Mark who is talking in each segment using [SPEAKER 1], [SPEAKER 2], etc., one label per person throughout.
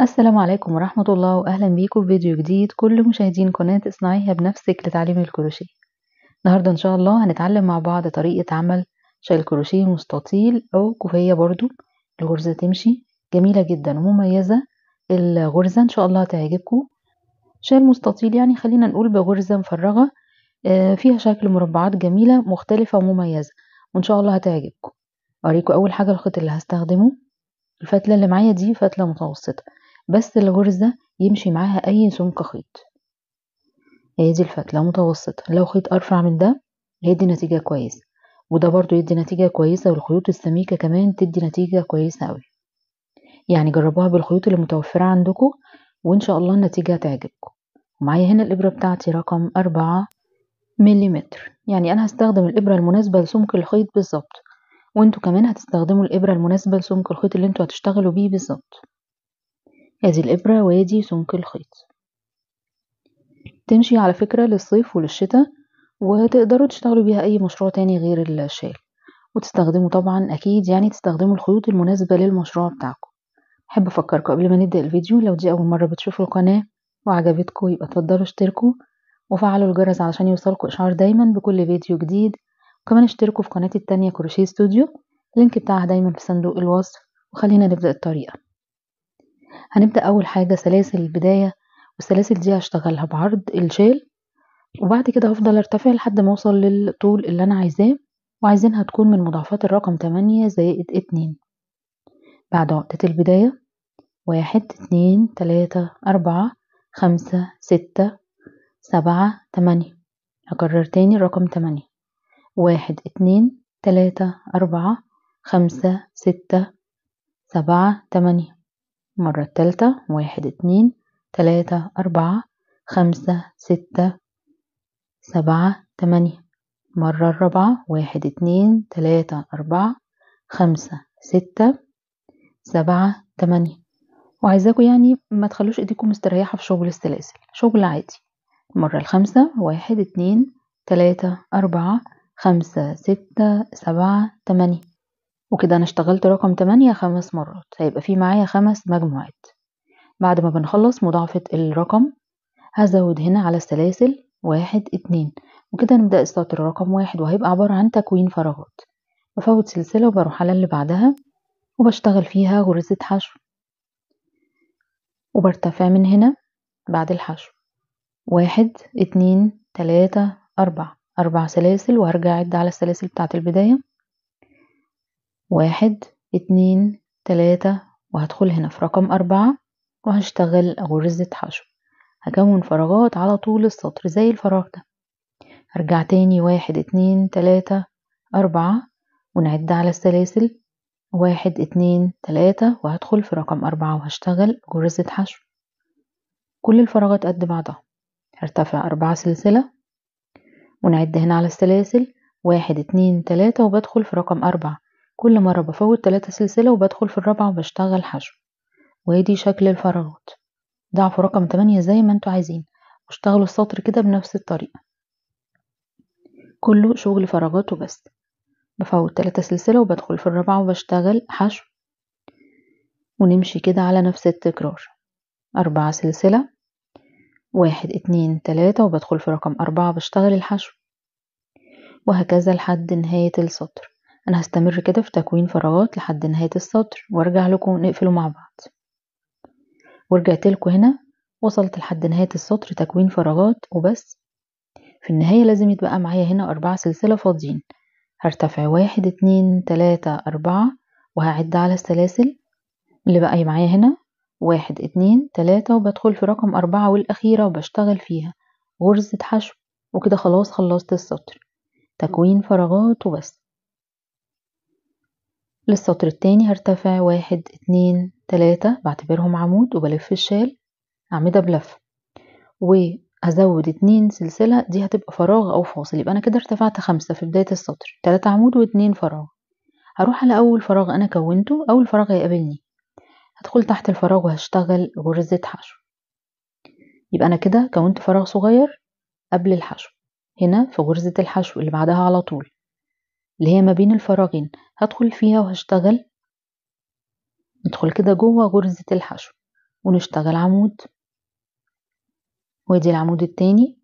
[SPEAKER 1] السلام عليكم ورحمة الله وأهلا بيكم في فيديو جديد كل مشاهدين قناة اصنعيها بنفسك لتعليم الكروشيه النهاردة إن شاء الله هنتعلم مع بعض طريقة عمل شال كروشيه مستطيل أو كوفية برضو الغرزة تمشي جميلة جدا ومميزة الغرزة إن شاء الله تعجبكم شال مستطيل يعني خلينا نقول بغرزة مفرغة آه، فيها شكل مربعات جميلة مختلفة ومميزة وإن شاء الله هتعجبكم أريكم أول حاجة الخيط اللي هستخدمه الفتلة اللي معايا دي فتلة متوسطة بس الغرزة يمشي معاها أي سمك خيط هي دي الفتلة متوسطة لو خيط أرفع من ده هيدي نتيجة كويسة وده برضو يدي نتيجة كويسة والخيوط السميكة كمان تدي نتيجة كويسة أوي يعني جربوها بالخيوط اللي متوفرة عندكم وإن شاء الله النتيجة تعجبكم ومعايا هنا الإبرة بتاعتي رقم أربعة مليمتر يعني أنا هستخدم الإبرة المناسبة لسمك الخيط بالظبط وانتوا كمان هتستخدموا الإبرة المناسبة لسمك الخيط اللي انتوا هتشتغلوا بيه بالظبط هذه الإبرة وادي سمك الخيط تمشي على فكرة للصيف وللشتاء وتقدروا تشتغلوا بيها أي مشروع تاني غير الشال وتستخدموا طبعا أكيد يعني تستخدموا الخيوط المناسبة للمشروع بتاعكم حب أفكركم قبل ما نبدأ الفيديو لو دي أول مرة بتشوفوا القناة وعجبتكم يبقى اتفضلوا اشتركوا وفعلوا الجرس علشان يوصلكوا إشعار دايما بكل فيديو جديد وكمان اشتركوا في قناتي التانية كروشيه ستوديو اللينك بتاعها دايما في صندوق الوصف وخلينا نبدأ الطريقة هنبدأ أول حاجة سلاسل البداية والسلاسل دي هشتغلها بعرض الشال وبعد كده هفضل ارتفع لحد ما اوصل للطول اللي انا عايزاه وعايزينها تكون من مضاعفات الرقم تمانية زائد اتنين بعد عقدة البداية واحد اتنين تلاتة أربعة خمسة ستة سبعة تمانية هكرر تاني الرقم تمانية واحد اتنين تلاتة أربعة خمسة ستة سبعة تمانية المرة التالتة واحد اتنين تلاتة أربعة خمسة ستة سبعة تمانية المرة الرابعة واحد اتنين تلاتة أربعة خمسة ستة سبعة تمانية وعايزاكم يعني ما تخلوش ايديكم مستريحة في شغل السلاسل شغل عادي المرة الخامسة واحد اتنين تلاتة أربعة خمسة ستة سبعة تمانية وكده أنا اشتغلت رقم تمانية خمس مرات هيبقى في معايا خمس مجموعات بعد ما بنخلص مضاعفة الرقم هزود هنا على السلاسل واحد اتنين وكده نبدأ السطر رقم واحد وهيبقى عبارة عن تكوين فراغات بفوت سلسلة وبروح على اللي بعدها وبشتغل فيها غرزة حشو وبرتفع من هنا بعد الحشو واحد اتنين تلاتة أربعة أربع سلاسل وهرجع أعد على السلاسل بتاعة البداية واحد اتنين تلاتة وهدخل هنا في رقم أربعة وهشتغل غرزة حشو هكون فراغات على طول السطر زي الفراغ ده هرجع تاني واحد اتنين تلاتة أربعة ونعد على السلاسل واحد اتنين تلاتة وهدخل في رقم أربعة وهشتغل غرزة حشو كل الفراغات قد بعضها هرتفع أربعة سلسلة ونعد هنا على السلاسل واحد اتنين تلاتة وبدخل في رقم أربعة كل مرة بفوت تلاتة سلسلة وبدخل في الرابعة وبشتغل حشو وادي شكل الفراغات ضعفوا رقم تمانية زي ما انتوا عايزين واشتغلوا السطر كده بنفس الطريقة كله شغل فراغات وبس بفوت تلاتة سلسلة وبدخل في الرابعة وبشتغل حشو ونمشي كده على نفس التكرار أربعة سلسلة واحد اتنين تلاتة وبدخل في رقم أربعة بشتغل الحشو وهكذا لحد نهاية السطر أنا هستمر كده في تكوين فراغات لحد نهاية السطر وارجع لكم نقفله مع بعض ورجعت لكم هنا وصلت لحد نهاية السطر تكوين فراغات وبس في النهاية لازم يتبقى معايا هنا أربعة سلسلة فاضيين هرتفع واحد اتنين تلاتة أربعة وهعد على السلاسل اللي بقى معايا هنا واحد اتنين تلاتة وبدخل في رقم أربعة والأخيرة وبشتغل فيها غرزة حشو وكده خلاص خلصت السطر تكوين فراغات وبس للسطر التاني هرتفع واحد اتنين تلاتة بعتبرهم عمود وبلف الشال أعمدة بلفة وهزود اتنين سلسلة دي هتبقى فراغ أو فاصل يبقى أنا كده ارتفعت خمسة في بداية السطر تلاتة عمود واتنين فراغ هروح على أول فراغ أنا كونته أول فراغ هيقابلني هدخل تحت الفراغ وهشتغل غرزة حشو يبقى أنا كده كونت فراغ صغير قبل الحشو هنا في غرزة الحشو اللي بعدها على طول اللي هي ما بين الفراغين هدخل فيها وهشتغل ندخل كده جوه غرزة الحشو ونشتغل عمود وادي العمود التاني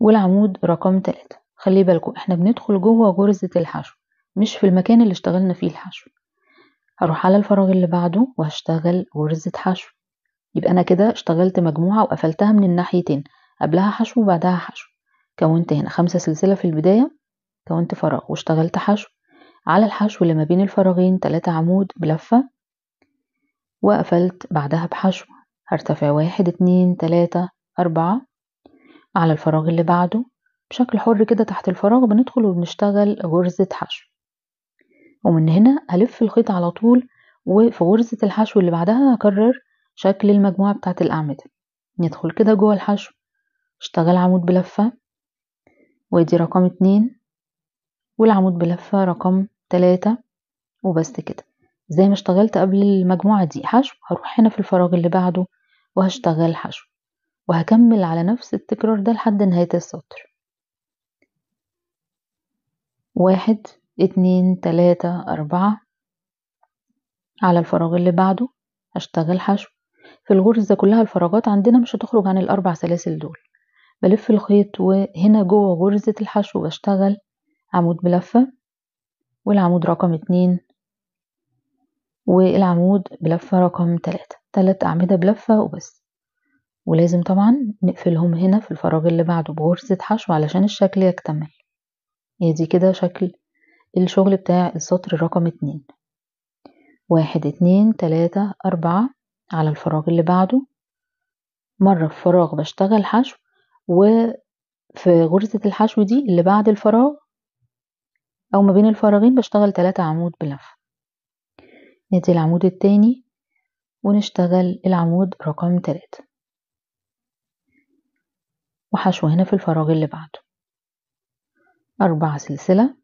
[SPEAKER 1] والعمود رقم تلاتة خلي بالكم احنا بندخل جوه غرزة الحشو مش في المكان اللي اشتغلنا فيه الحشو هروح على الفراغ اللي بعده وهشتغل غرزة حشو يبقى انا كده اشتغلت مجموعة وقفلتها من الناحيتين قبلها حشو وبعدها حشو كونت هنا خمسة سلسلة في البداية كونت فراغ واشتغلت حشو على الحشو اللي ما بين الفراغين تلاتة عمود بلفة وقفلت بعدها بحشو هرتفع واحد اتنين تلاتة أربعة على الفراغ اللي بعده بشكل حر كده تحت الفراغ بندخل وبنشتغل غرزة حشو ومن هنا هلف الخيط على طول وفي غرزة الحشو اللي بعدها هكرر شكل المجموعة بتاعت الأعمدة ندخل كده جوه الحشو اشتغل عمود بلفة وادي رقم اتنين والعمود بلفة رقم تلاتة وبس كده زي ما اشتغلت قبل المجموعة دي حشو هروح هنا في الفراغ اللي بعده وهشتغل حشو وهكمل على نفس التكرار ده لحد نهاية السطر واحد اتنين تلاتة أربعة على الفراغ اللي بعده هشتغل حشو في الغرزة كلها الفراغات عندنا مش هتخرج عن الأربع سلاسل دول بلف الخيط وهنا جوه غرزة الحشو بشتغل عمود بلفة والعمود رقم اتنين والعمود بلفة رقم تلاتة تلات أعمدة بلفة وبس ولازم طبعا نقفلهم هنا في الفراغ اللي بعده بغرزة حشو علشان الشكل يكتمل ادي كده شكل الشغل بتاع السطر رقم اتنين واحد اتنين تلاتة أربعة على الفراغ اللي بعده مرة في فراغ بشتغل حشو وفي غرزة الحشو دي اللي بعد الفراغ أو ما بين الفراغين بشتغل تلاتة عمود بلف ندي العمود التاني ونشتغل العمود رقم تلاتة وحشو هنا في الفراغ اللي بعده أربع سلسلة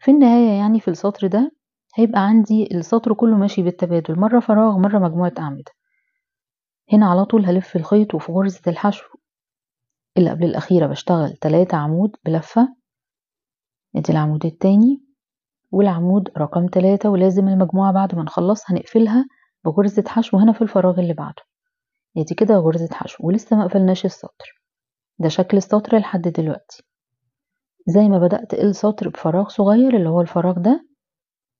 [SPEAKER 1] في النهاية يعني في السطر ده هيبقى عندي السطر كله ماشي بالتبادل مرة فراغ مرة مجموعة أعمدة هنا على طول هلف الخيط وفي غرزة الحشو اللي قبل الأخيرة بشتغل تلاتة عمود بلفة ادي العمود التاني والعمود رقم تلاتة ولازم المجموعة بعد ما نخلص هنقفلها بغرزة حشو هنا في الفراغ اللي بعده ادي كده غرزة حشو ولسه مقفلناش السطر ده شكل السطر لحد دلوقتي زي ما بدأت السطر بفراغ صغير اللي هو الفراغ ده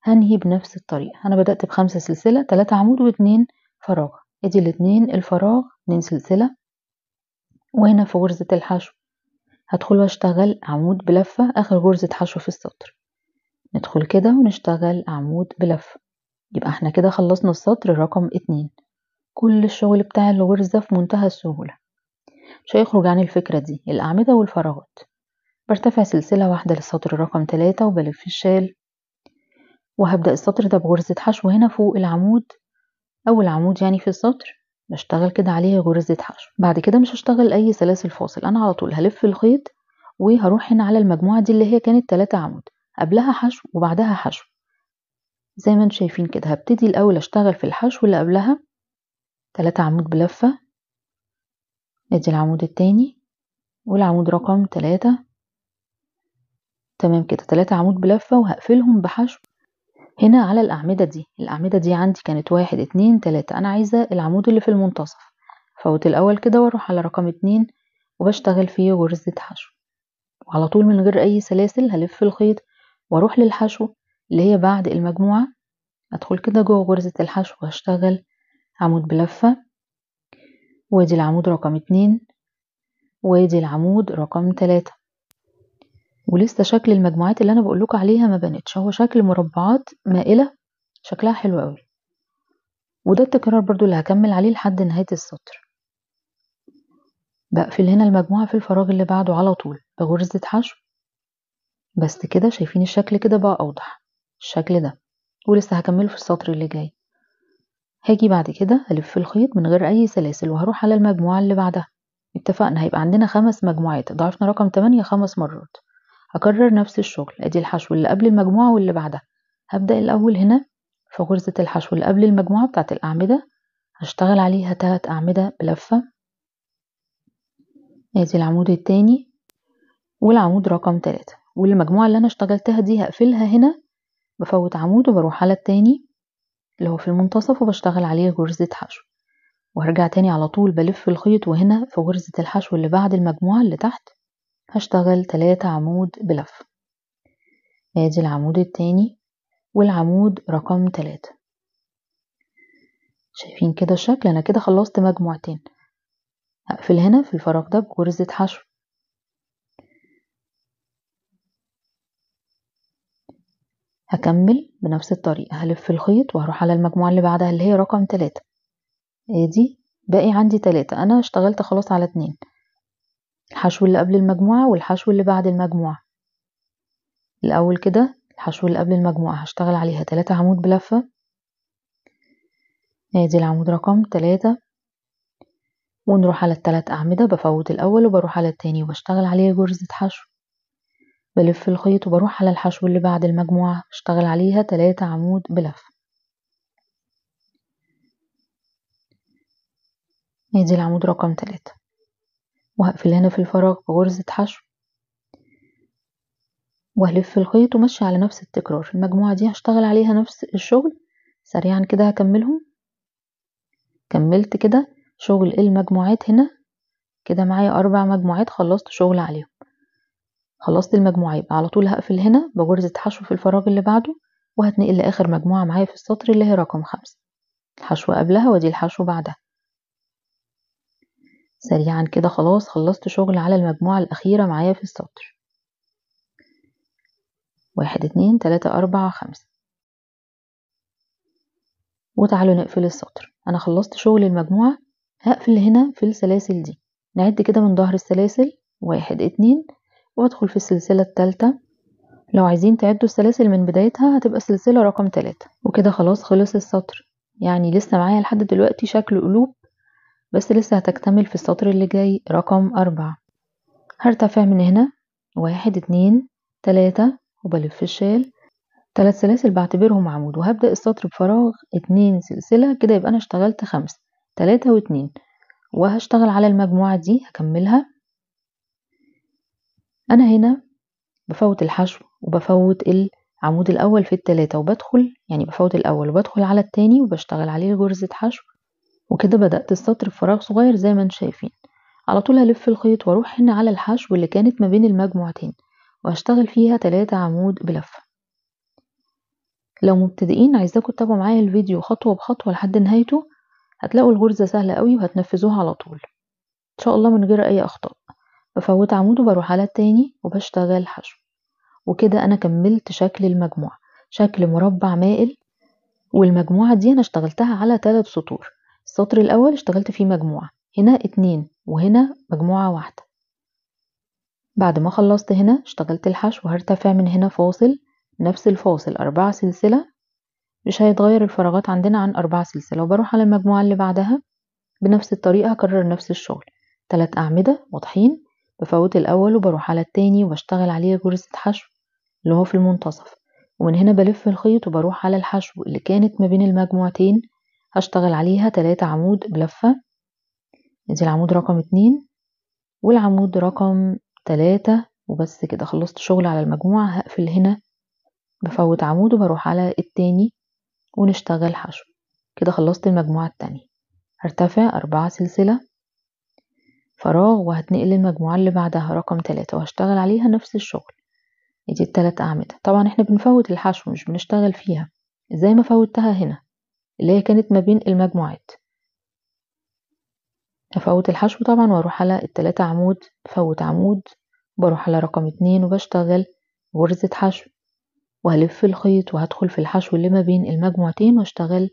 [SPEAKER 1] هنهي بنفس الطريقة انا بدأت بخمسة سلسلة تلاتة عمود واتنين فراغ ادي الاتنين الفراغ اتنين سلسلة وهنا في غرزة الحشو هدخل واشتغل عمود بلفة اخر غرزة حشو في السطر ندخل كده ونشتغل عمود بلفة يبقى احنا كده خلصنا السطر رقم اتنين كل الشغل بتاع الغرزة في منتهى السهولة مش هيخرج عن الفكرة دي الأعمدة والفراغات برتفع سلسلة واحدة للسطر رقم تلاتة وبلف الشال وهبدأ السطر ده بغرزة حشو هنا فوق العمود أول عمود يعني في السطر نشتغل كده عليه غرزة حشو بعد كده مش هشتغل اي سلاسل فاصل انا على طول هلف الخيط وهروح هنا على المجموعة دي اللي هي كانت تلاتة عمود قبلها حشو وبعدها حشو زي ما انتم شايفين كده هبتدي الاول اشتغل في الحشو اللي قبلها تلاتة عمود بلفة ادي العمود التاني والعمود رقم تلاتة تمام كده تلاتة عمود بلفة وهقفلهم بحشو هنا على الأعمدة دي الأعمدة دي عندي كانت واحد اتنين تلاتة أنا عايزة العمود اللي في المنتصف فوت الأول كده واروح على رقم اتنين وبشتغل فيه غرزة حشو وعلى طول من غير أي سلاسل هلف الخيط واروح للحشو اللي هي بعد المجموعة أدخل كده جوه غرزة الحشو وهشتغل عمود بلفة وادي العمود رقم اتنين وادي العمود رقم تلاتة ولسه شكل المجموعات اللي انا بقول عليها ما بنتش هو شكل مربعات مائله شكلها حلو قوي وده التكرار برضو اللي هكمل عليه لحد نهايه السطر بقفل هنا المجموعه في الفراغ اللي بعده على طول بغرزه حشو بس كده شايفين الشكل كده بقى اوضح الشكل ده ولسه هكمله في السطر اللي جاي هاجي بعد كده هلف الخيط من غير اي سلاسل وهروح على المجموعه اللي بعدها اتفقنا هيبقى عندنا خمس مجموعات ضعفنا رقم 8 خمس مرات هكرر نفس الشغل ادي الحشو اللي قبل المجموعة واللي بعدها هبدأ الأول هنا في غرزة الحشو اللي قبل المجموعة بتاعة الأعمدة هشتغل عليها تلات أعمدة بلفة ادي العمود التاني والعمود رقم تلاتة والمجموعة اللي أنا اشتغلتها دي هقفلها هنا بفوت عمود وبروح على التاني اللي هو في المنتصف وبشتغل عليه غرزة حشو وهرجع تاني على طول بلف الخيط وهنا في غرزة الحشو اللي بعد المجموعة اللي تحت هشتغل تلاتة عمود بلف ادي العمود التاني والعمود رقم تلاتة شايفين كده الشكل انا كده خلصت مجموعتين هقفل هنا في الفراغ ده بغرزة حشو هكمل بنفس الطريقة هلف الخيط وهروح على المجموعة اللي بعدها اللي هي رقم تلاتة ادي آه، باقي عندي تلاتة انا اشتغلت خلاص على اتنين الحشو اللي قبل المجموعة والحشو اللي بعد المجموعة الأول كده الحشو اللي قبل المجموعة هشتغل عليها تلاتة عمود بلفة ادي العمود رقم تلاتة ونروح على التلات أعمدة بفوت الأول وبروح على التاني وبشتغل عليه جرزة حشو بلف الخيط وبروح على الحشو اللي بعد المجموعة بشتغل عليها تلاتة عمود بلفة ادي العمود رقم تلاتة وهقفل هنا في الفراغ بغرزة حشو وهلف الخيط ومشي على نفس التكرار المجموعة دي هشتغل عليها نفس الشغل سريعا كده هكملهم كملت كده شغل المجموعات هنا كده معايا أربع مجموعات خلصت شغل عليهم خلصت المجموعة يبقى على طول هقفل هنا بغرزة حشو في الفراغ اللي بعده وهتنقل لآخر مجموعة معايا في السطر اللي هي رقم خمسة الحشو قبلها ودي الحشو بعدها سريعا كده خلاص خلصت شغل على المجموعة الأخيرة معايا في السطر واحد اتنين تلاتة أربعة خمسة وتعالوا نقفل السطر أنا خلصت شغل المجموعة هقفل هنا في السلاسل دي نعد كده من ظهر السلاسل واحد اتنين وادخل في السلسلة التالتة لو عايزين تعدوا السلاسل من بدايتها هتبقى السلسلة رقم تلاتة وكده خلاص خلص السطر يعني لسه معايا لحد دلوقتي شكل قلوب بس لسه هتكتمل في السطر اللي جاي رقم أربعة هرتفع من هنا واحد اتنين تلاتة وبلف الشال تلات سلاسل بعتبرهم عمود وهبدأ السطر بفراغ اتنين سلسلة كده يبقى أنا اشتغلت خمسة تلاتة واتنين وهشتغل على المجموعة دي هكملها أنا هنا بفوت الحشو وبفوت العمود الأول في التلاتة وبدخل يعني بفوت الأول وبدخل على التاني وبشتغل عليه غرزة حشو وكده بدأت السطر بفراغ صغير زي ما انتوا شايفين على طول هلف الخيط واروح هنا على الحشو اللي كانت ما بين المجموعتين وهشتغل فيها تلاتة عمود بلفة لو مبتدئين عايزاكم تتابعوا معايا الفيديو خطوة بخطوة لحد نهايته هتلاقوا الغرزة سهلة قوي وهتنفذوها على طول ان شاء الله من غير اي اخطاء بفوت عمود وبروح على التاني وبشتغل حشو وكده انا كملت شكل المجموعة شكل مربع مائل والمجموعة دي انا اشتغلتها على ثلاث سطور السطر الأول اشتغلت فيه مجموعة هنا اتنين وهنا مجموعة واحدة بعد ما خلصت هنا اشتغلت الحشو هرتفع من هنا فاصل نفس الفاصل أربعة سلسلة مش هيتغير الفراغات عندنا عن أربعة سلسلة وبروح على المجموعة اللي بعدها بنفس الطريقة هكرر نفس الشغل تلات أعمدة واضحين بفوت الأول وبروح على التاني وبشتغل عليه غرزة حشو اللي هو في المنتصف ومن هنا بلف الخيط وبروح على الحشو اللي كانت ما بين المجموعتين هشتغل عليها تلاتة عمود بلفة ادي العمود رقم اتنين والعمود رقم تلاتة وبس كده خلصت شغل على المجموعة هقفل هنا بفوت عمود وبروح على التاني ونشتغل حشو كده خلصت المجموعة التانية هرتفع أربعة سلسلة فراغ وهتنقل المجموعة اللي بعدها رقم تلاتة وهشتغل عليها نفس الشغل ادي التلات أعمدة طبعا احنا بنفوت الحشو مش بنشتغل فيها ازاي ما فوتها هنا اللي هي كانت ما بين المجموعات افوت الحشو طبعا واروح على التلاتة عمود فوت عمود بروح على رقم اتنين وبشتغل غرزة حشو وهلف الخيط وهدخل في الحشو اللي ما بين المجموعتين واشتغل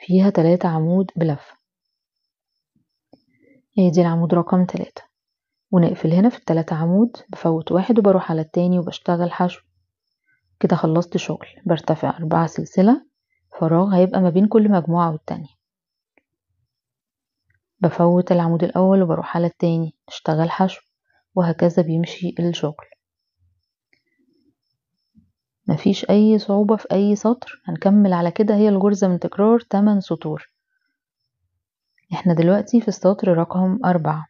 [SPEAKER 1] فيها تلاتة عمود بلفة إيه، هي دي العمود رقم تلاتة ونقفل هنا في التلاتة عمود بفوت واحد وبروح على التاني وبشتغل حشو كده خلصت شغل برتفع أربعة سلسلة فراغ هيبقى ما بين كل مجموعة والتانية بفوت العمود الأول وبروح على التاني اشتغل حشو وهكذا بيمشي الشغل مفيش أي صعوبة في أي سطر هنكمل على كده هي الغرزة من تكرار 8 سطور احنا دلوقتي في السطر رقم أربعة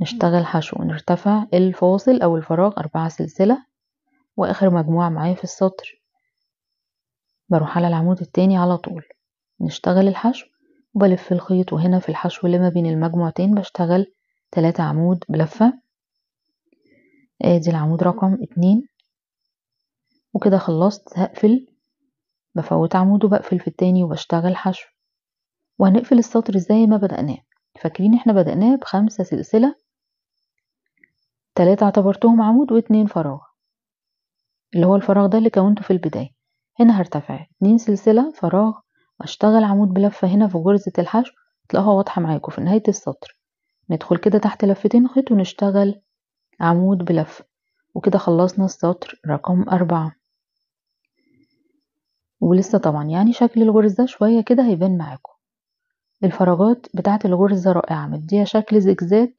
[SPEAKER 1] نشتغل حشو ونرتفع الفاصل أو الفراغ أربعة سلسلة وآخر مجموعة معايا في السطر بروح على العمود التاني على طول نشتغل الحشو وبلف الخيط وهنا في الحشو اللي ما بين المجموعتين بشتغل تلاتة عمود بلفة ادي آه، العمود رقم اتنين وكده خلصت هقفل بفوت عمود وبقفل في التاني وبشتغل حشو وهنقفل السطر زي ما بدأناه فاكرين احنا بدأناه بخمسة سلسلة تلاتة اعتبرتهم عمود واتنين فراغ اللي هو الفراغ ده اللي كونته في البداية هنا هرتفع اتنين سلسلة فراغ اشتغل عمود بلفة هنا في غرزة الحشو تلاقوها واضحة معاكم في نهاية السطر ندخل كده تحت لفتين خيط ونشتغل عمود بلفة وكده خلصنا السطر رقم أربعة ولسه طبعا يعني شكل الغرزة شوية كده هيبان معاكم الفراغات بتاعة الغرزة رائعة مديها شكل زجزاج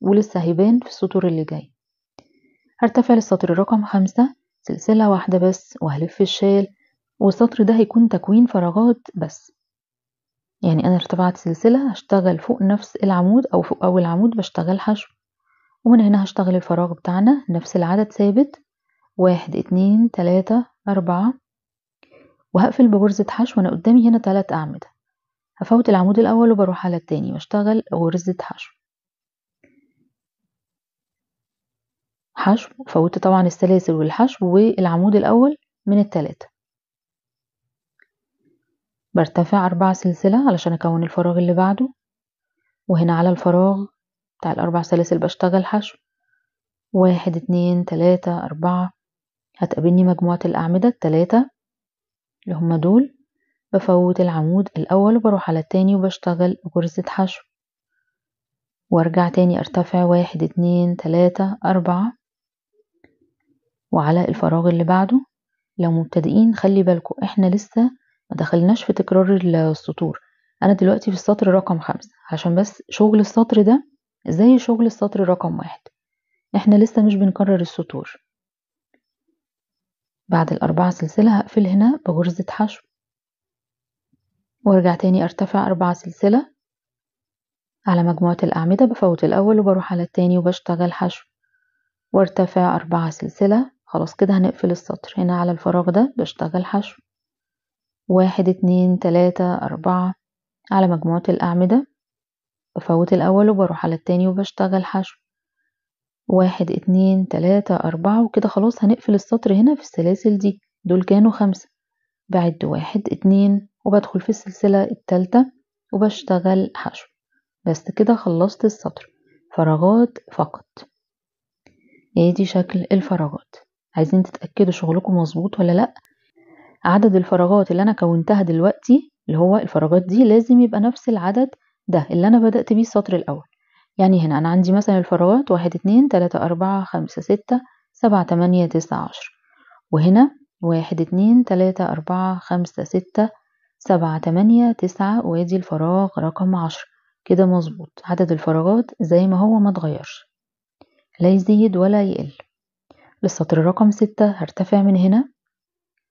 [SPEAKER 1] ولسه هيبان في السطور اللي جاي هرتفع للسطر رقم خمسة سلسلة واحدة بس وهلف الشال والسطر ده هيكون تكوين فراغات بس يعني أنا ارتفعت سلسلة هشتغل فوق نفس العمود أو فوق أول عمود بشتغل حشو ومن هنا هشتغل الفراغ بتاعنا نفس العدد ثابت واحد اتنين تلاتة أربعة وهقفل بغرزة حشو أنا قدامي هنا تلات أعمدة هفوت العمود الأول وبروح على التاني واشتغل غرزة حشو حشو فوت طبعا السلاسل والحشو والعمود الأول من التلاتة برتفع أربع سلسلة علشان أكون الفراغ اللي بعده وهنا على الفراغ بتاع الأربع سلاسل بشتغل حشو واحد اتنين تلاتة أربعة هتقابلني مجموعة الأعمدة التلاتة اللي هما دول بفوت العمود الأول وبروح على التاني وبشتغل غرزة حشو وارجع تاني ارتفع واحد اتنين تلاتة أربعة وعلى الفراغ اللي بعده لو مبتدئين خلي بالكم احنا لسه ما دخلناش في تكرار السطور انا دلوقتي في السطر رقم خمسة عشان بس شغل السطر ده زي شغل السطر رقم واحد احنا لسه مش بنكرر السطور بعد الأربعة سلسلة هقفل هنا بغرزة حشو وارجع تاني ارتفع أربعة سلسلة على مجموعة الأعمدة بفوت الأول وبروح على التاني وبشتغل حشو وارتفع أربعة سلسلة خلاص كده هنقفل السطر هنا على الفراغ ده بشتغل حشو واحد اتنين تلاتة أربعة على مجموعة الأعمدة بفوت الأول وبروح على التاني وبشتغل حشو واحد اتنين تلاتة أربعة وكده خلاص هنقفل السطر هنا في السلاسل دي دول كانوا خمسة بعد واحد اتنين وبدخل في السلسلة التالتة وبشتغل حشو بس كده خلصت السطر فراغات فقط ادي إيه شكل الفراغات عايزين تتأكدوا شغلكم مظبوط ولا لأ عدد الفراغات اللي انا كونتها دلوقتي اللي هو الفراغات دي لازم يبقى نفس العدد ده اللي انا بدأت بيه السطر الاول يعني هنا انا عندي مثلا الفراغات واحد اتنين تلاتة اربعة خمسة ستة سبعة تمانية تسعة عشر وهنا واحد اتنين تلاتة اربعة خمسة ستة سبعة تمانية تسعة وادي الفراغ رقم عشر كده مظبوط عدد الفراغات زي ما هو ما تغيرش لا يزيد ولا يقل للسطر رقم ستة هرتفع من هنا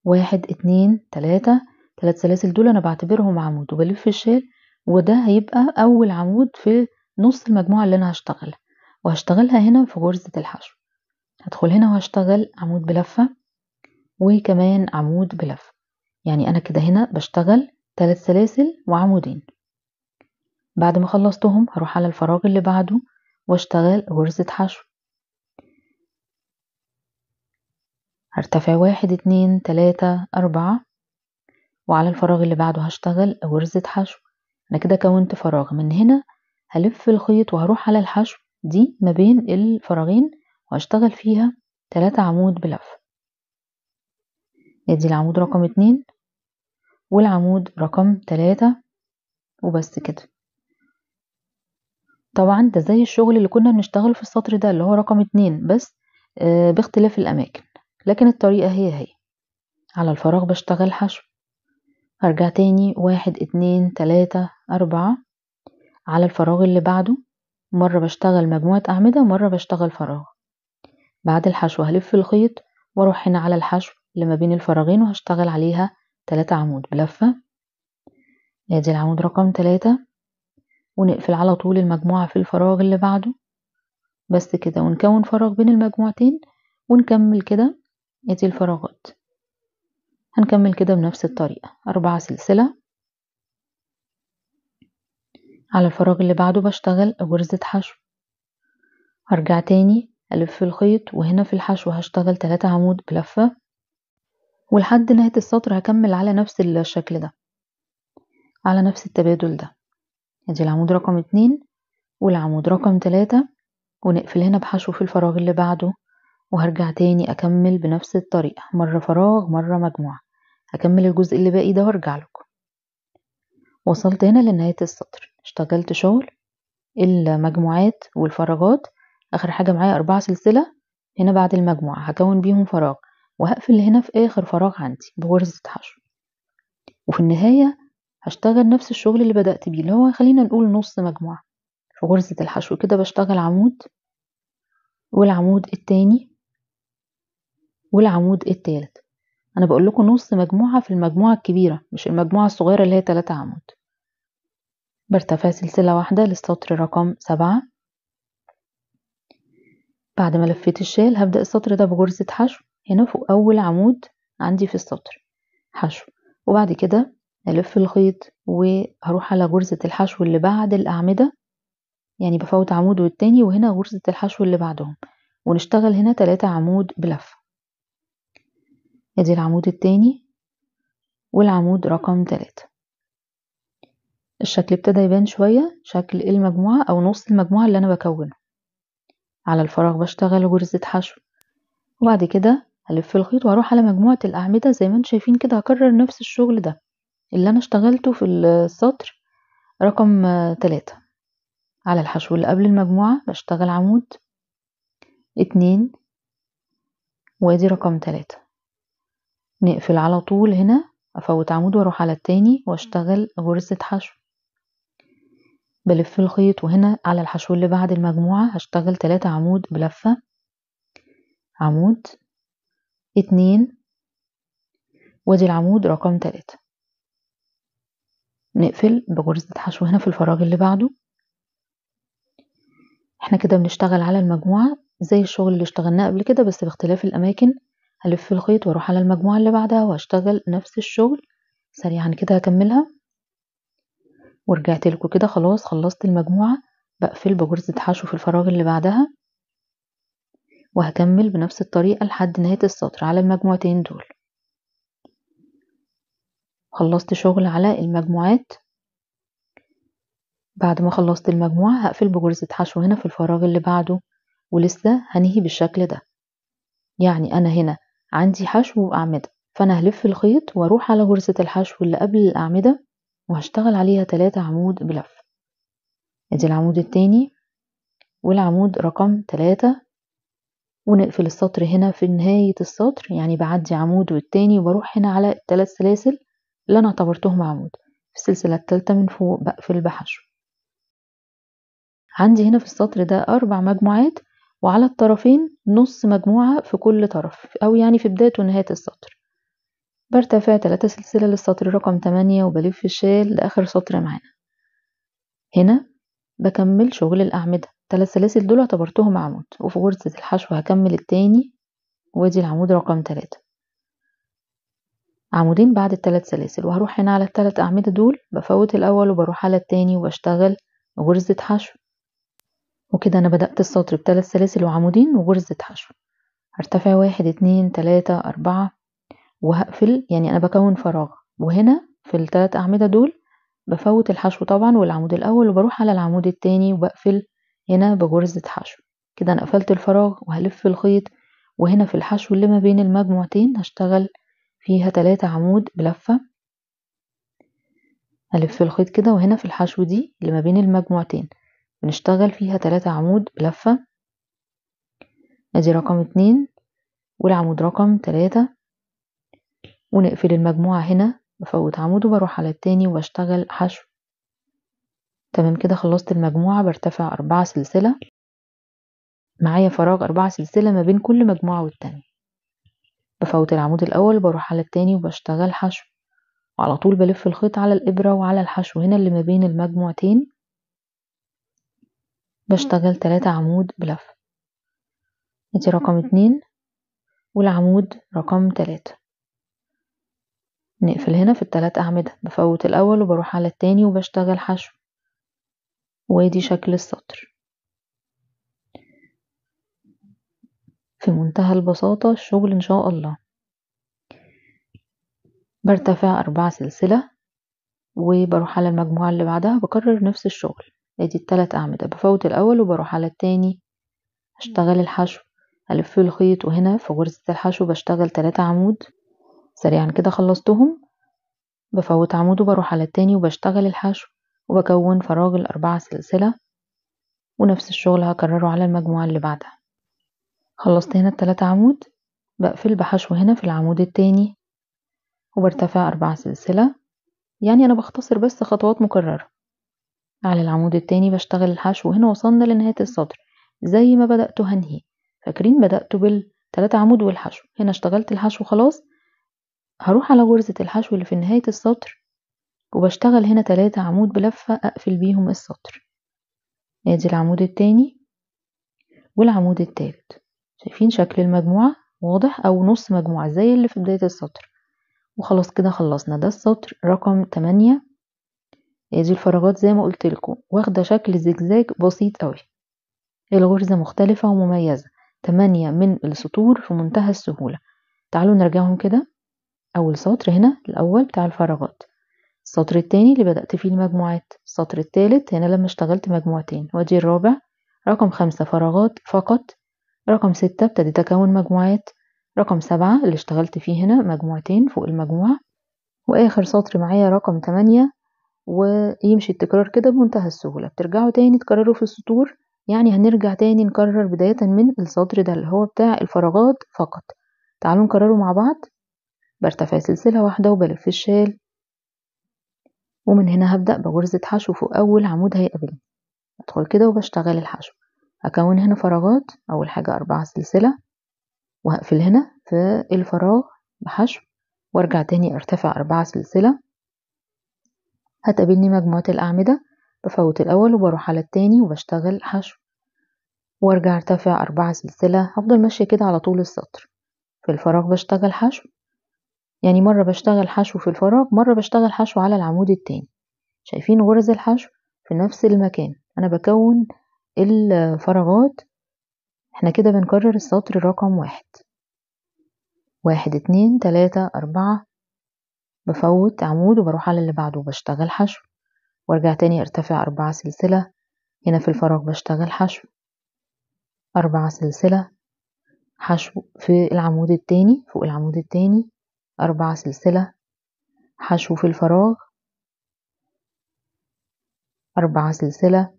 [SPEAKER 1] واحد اتنين تلاتة تلات سلاسل دول انا بعتبرهم عمود وبلف الشال وده هيبقى اول عمود في نص المجموعة اللي انا هشتغلها وهشتغلها هنا في غرزة الحشو هدخل هنا وهشتغل عمود بلفة وكمان عمود بلفة يعني انا كده هنا بشتغل تلات سلاسل وعمودين بعد ما خلصتهم هروح على الفراغ اللي بعده واشتغل غرزة حشو هرتفع واحد اتنين تلاتة أربعة وعلى الفراغ اللي بعده هشتغل غرزة حشو أنا كده كونت فراغ من هنا هلف الخيط وهروح على الحشو دي ما بين الفراغين وهشتغل فيها تلاتة عمود بلف ادي العمود رقم اتنين والعمود رقم تلاتة وبس كده طبعا ده زي الشغل اللي كنا بنشتغل في السطر ده اللي هو رقم اتنين بس آه باختلاف الأماكن لكن الطريقة هي هي على الفراغ بشتغل حشو هرجع تاني واحد اتنين تلاتة أربعة على الفراغ اللي بعده مرة بشتغل مجموعة أعمدة مرة بشتغل فراغ بعد الحشو هلف الخيط واروح هنا على الحشو اللي ما بين الفراغين وهشتغل عليها تلاتة عمود بلفة ادي العمود رقم تلاتة ونقفل على طول المجموعة في الفراغ اللي بعده بس كده ونكون فراغ بين المجموعتين ونكمل كده ادي الفراغات هنكمل كده بنفس الطريقة أربعة سلسلة على الفراغ اللي بعده بشتغل غرزة حشو هرجع تاني ألف الخيط وهنا في الحشو هشتغل تلاتة عمود بلفة ولحد نهاية السطر هكمل على نفس الشكل ده على نفس التبادل ده ادي العمود رقم اتنين والعمود رقم تلاتة ونقفل هنا بحشو في الفراغ اللي بعده وهرجع تاني أكمل بنفس الطريقة مرة فراغ مرة مجموعة هكمل الجزء اللي باقي ده وارجع لكم وصلت هنا لنهاية السطر اشتغلت شغل المجموعات والفراغات آخر حاجة معايا أربعة سلسلة هنا بعد المجموعة هكون بيهم فراغ وهقفل هنا في آخر فراغ عندي بغرزة حشو وفي النهاية هشتغل نفس الشغل اللي بدأت بيه اللي هو خلينا نقول نص مجموعة في غرزة الحشو كده بشتغل عمود والعمود التاني والعمود الثالث انا بقول لكم نص مجموعة في المجموعة الكبيرة مش المجموعة الصغيرة اللي هي 3 عمود برتفع سلسلة واحدة للسطر رقم سبعة بعد ما لفيت الشال هبدأ السطر ده بغرزة حشو هنا فوق أول عمود عندي في السطر حشو وبعد كده ألف الخيط وهروح على غرزة الحشو اللي بعد الأعمدة يعني بفوت عمود والتاني وهنا غرزة الحشو اللي بعدهم ونشتغل هنا تلاتة عمود بلفة ادي العمود التاني والعمود رقم تلاتة الشكل ابتدى يبان شوية شكل إيه المجموعة أو نص المجموعة اللي أنا بكونه على الفراغ بشتغل غرزة حشو وبعد كده هلف الخيط واروح على مجموعة الأعمدة زي ما انتم شايفين كده هكرر نفس الشغل ده اللي أنا اشتغلته في السطر رقم تلاتة على الحشو اللي قبل المجموعة بشتغل عمود اتنين وادي رقم تلاتة نقفل على طول هنا افوت عمود واروح على التاني واشتغل غرزة حشو بلف الخيط وهنا على الحشو اللي بعد المجموعة هشتغل تلاتة عمود بلفة عمود اتنين وادي العمود رقم تلاتة نقفل بغرزة حشو هنا في الفراغ اللي بعده احنا كده بنشتغل على المجموعة زي الشغل اللي اشتغلناه قبل كده بس باختلاف الأماكن هلف الخيط واروح على المجموعة اللي بعدها واشتغل نفس الشغل سريعا كده هكملها ورجعت لكم كده خلاص خلصت المجموعة بقفل بغرزة حشو في الفراغ اللي بعدها وهكمل بنفس الطريقة لحد نهاية السطر على المجموعتين دول خلصت شغل على المجموعات بعد ما خلصت المجموعة هقفل بغرزة حشو هنا في الفراغ اللي بعده ولسه هنهي بالشكل ده يعني أنا هنا عندي حشو وأعمدة فأنا هلف الخيط وأروح على غرزة الحشو اللي قبل الأعمدة وهشتغل عليها تلاتة عمود بلف ادي العمود التاني والعمود رقم تلاتة ونقفل السطر هنا في نهاية السطر يعني بعدي عمود والتاني وبروح هنا على التلات سلاسل اللي أنا اعتبرتهم عمود في السلسلة التالتة من فوق بقفل بحشو عندي هنا في السطر ده أربع مجموعات وعلى الطرفين نص مجموعة في كل طرف أو يعني في بداية ونهاية السطر برتفع تلاتة سلسلة للسطر رقم تمانية وبلف الشال لآخر سطر معانا هنا بكمل شغل الأعمدة التلات سلاسل دول اعتبرتهم عمود وفي غرزة الحشو هكمل التاني وادي العمود رقم تلاتة عمودين بعد التلات سلاسل وهروح هنا على التلات أعمدة دول بفوت الأول وبروح على التاني وبشتغل غرزة حشو وكده أنا بدأت السطر بثلاث سلاسل وعمودين وغرزة حشو هرتفع واحد اتنين تلاتة أربعة وهقفل يعني أنا بكون فراغ وهنا في التلات أعمدة دول بفوت الحشو طبعا والعمود الأول وبروح على العمود التاني وبقفل هنا بغرزة حشو كده أنا قفلت الفراغ وهلف الخيط وهنا في الحشو اللي ما بين المجموعتين هشتغل فيها تلاتة عمود بلفة هلف الخيط كده وهنا في الحشو دي اللي ما بين المجموعتين بنشتغل فيها تلاتة عمود بلفة ادي رقم اتنين والعمود رقم تلاتة ونقفل المجموعة هنا بفوت عمود وبروح على التاني وبشتغل حشو تمام كده خلصت المجموعة برتفع أربعة سلسلة معايا فراغ أربعة سلسلة ما بين كل مجموعة والتانية بفوت العمود الأول بروح على التاني وبشتغل حشو وعلى طول بلف الخيط على الإبرة وعلى الحشو هنا اللي ما بين المجموعتين بشتغل تلاتة عمود بلفة ادي رقم اتنين والعمود رقم تلاتة نقفل هنا في التلات أعمدة بفوت الأول وبروح على التاني وبشتغل حشو وادي شكل السطر في منتهى البساطة الشغل إن شاء الله برتفع أربع سلسلة وبروح على المجموعة اللي بعدها بكرر نفس الشغل ادي التلات اعمدة بفوت الاول وبروح على التاني اشتغل الحشو الف الخيط وهنا في غرزة الحشو بشتغل تلاتة عمود سريعا كده خلصتهم بفوت عمود وبروح على التاني وبشتغل الحشو وبكون فراغ الاربعة سلسلة ونفس الشغل هكرره على المجموعة اللي بعدها خلصت هنا التلاتة عمود بقفل بحشو هنا في العمود التاني وبرتفع أربع سلسلة يعني أنا بختصر بس خطوات مكررة على العمود التاني بشتغل الحشو هنا وصلنا لنهاية السطر زي ما بدأت هنهي فاكرين بدأت بالتلاتة عمود والحشو هنا اشتغلت الحشو خلاص هروح على غرزة الحشو اللي في نهاية السطر وبشتغل هنا تلاتة عمود بلفة أقفل بيهم السطر ادي العمود التاني والعمود التالت شايفين شكل المجموعة واضح أو نص مجموعة زي اللي في بداية السطر وخلاص كده خلصنا ده السطر رقم تمانية دي الفراغات زي ما قلت لكم واخدة شكل زجزاج بسيط قوي الغرزة مختلفة ومميزة تمانية من السطور في منتهى السهولة تعالوا نرجعهم كده أول سطر هنا الأول بتاع الفراغات السطر التاني اللي بدأت فيه المجموعات السطر التالت هنا لما اشتغلت مجموعتين وادي الرابع رقم خمسة فراغات فقط رقم ستة ابتديت أكون مجموعات رقم سبعة اللي اشتغلت فيه هنا مجموعتين فوق المجموعة وآخر سطر معايا رقم تمانية ويمشي التكرار كده بمنتهى السهولة بترجعوا تاني تكرروا في السطور يعني هنرجع تاني نكرر بداية من السطر ده اللي هو بتاع الفراغات فقط تعالوا نكرره مع بعض برتفع سلسلة واحدة وبلف الشال ومن هنا هبدأ بغرزة حشو فوق أول عمود هيقابلني أدخل كده وبشتغل الحشو هكون هنا فراغات أول حاجة أربعة سلسلة وهقفل هنا في الفراغ بحشو وارجع تاني ارتفع أربعة سلسلة هتقابلني مجموعة الأعمدة بفوت الأول وبروح على التاني وبشتغل حشو وارجع ارتفع أربعة سلسلة هفضل ماشية كده على طول السطر في الفراغ بشتغل حشو يعني مرة بشتغل حشو في الفراغ مرة بشتغل حشو على العمود التاني شايفين غرز الحشو في نفس المكان أنا بكون الفراغات احنا كده بنكرر السطر رقم واحد واحد اتنين تلاتة أربعة بفوت عمود وبروح على اللي بعده بشتغل حشو وارجع تاني ارتفع أربعة سلسلة هنا في الفراغ بشتغل حشو أربعة سلسلة حشو في العمود التاني فوق العمود التاني أربعة سلسلة حشو في الفراغ أربعة سلسلة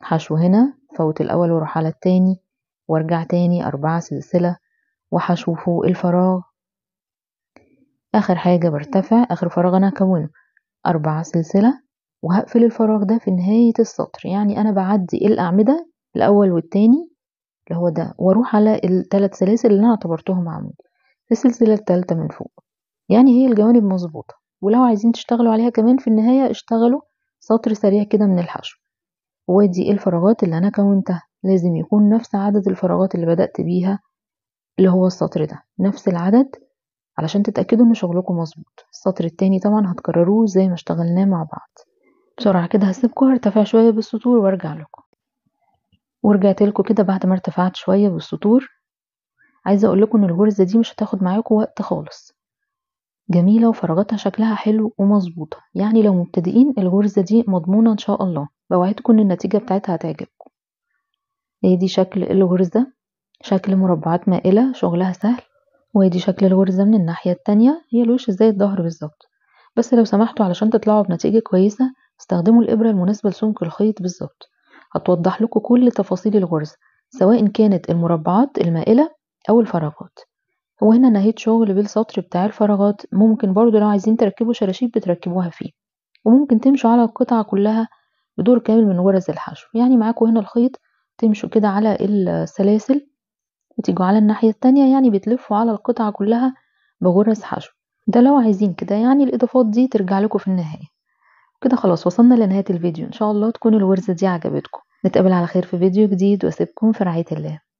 [SPEAKER 1] حشو هنا فوت الأول وأروح على التاني وارجع تاني أربعة سلسلة وحشو فوق الفراغ آخر حاجة برتفع آخر فراغ أنا هكونه أربع سلسلة وهقفل الفراغ ده في نهاية السطر يعني أنا بعدي الأعمدة الأول والتاني اللي هو ده وأروح على التلات سلاسل اللي أنا اعتبرتهم عمود في السلسلة التالتة من فوق يعني هي الجوانب مظبوطة ولو عايزين تشتغلوا عليها كمان في النهاية اشتغلوا سطر سريع كده من الحشو وادي الفراغات اللي أنا كونتها لازم يكون نفس عدد الفراغات اللي بدأت بيها اللي هو السطر ده نفس العدد علشان تتأكدوا ان شغلكم مظبوط السطر التاني طبعا هتكرروه زي ما اشتغلناه مع بعض بسرعة كده هسيبكم ارتفع شوية بالسطور وارجع لكم ورجعت لكم كده بعد ما ارتفعت شوية بالسطور عايزة لكم ان الغرزة دي مش هتاخد معاكم وقت خالص جميلة وفراغاتها شكلها حلو ومظبوطة يعني لو مبتدئين الغرزة دي مضمونة ان شاء الله بوعدكم ان النتيجة بتاعتها هتعجبكم هي دي شكل الغرزة شكل مربعات مائلة شغلها سهل وادي شكل الغرزة من الناحية التانية هي الوش زي الظهر بالظبط بس لو سمحتوا علشان تطلعوا بنتيجة كويسة استخدموا الإبرة المناسبة لسمك الخيط بالظبط هتوضح لكم كل تفاصيل الغرزة سواء كانت المربعات المائلة أو الفراغات وهنا نهيت شغل بالسطر بتاع الفراغات ممكن برضو لو عايزين تركبوا شراشيب بتركبوها فيه وممكن تمشوا على القطعة كلها بدور كامل من غرز الحشو يعني معاكوا هنا الخيط تمشوا كده على السلاسل وتيجوا على الناحية التانية يعني بتلفوا على القطعة كلها بغرز حشو ده لو عايزين كده يعني الاضافات دي ترجع لكم في النهاية كده خلاص وصلنا لنهاية الفيديو ان شاء الله تكون الورزة دي عجبتكم نتقابل على خير في فيديو جديد واسيبكم في رعاية الله